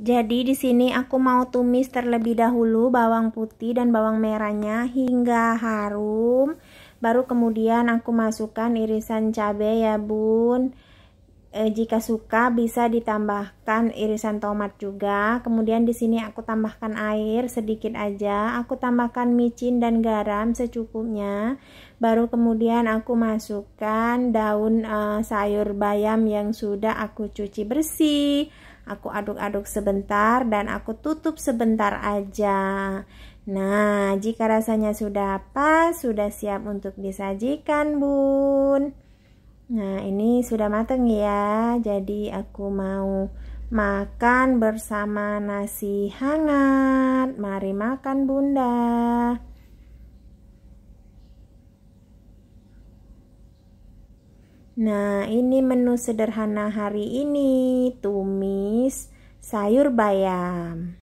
Jadi di sini aku mau tumis terlebih dahulu bawang putih dan bawang merahnya hingga harum. Baru kemudian aku masukkan irisan cabai ya bun. Eh, jika suka bisa ditambahkan irisan tomat juga. Kemudian di sini aku tambahkan air sedikit aja. Aku tambahkan micin dan garam secukupnya. Baru kemudian aku masukkan daun e, sayur bayam yang sudah aku cuci bersih. Aku aduk-aduk sebentar dan aku tutup sebentar aja. Nah, jika rasanya sudah pas, sudah siap untuk disajikan, Bun. Nah, ini sudah matang ya. Jadi aku mau makan bersama nasi hangat. Mari makan, Bunda. Nah, ini menu sederhana hari ini, tumis sayur bayam.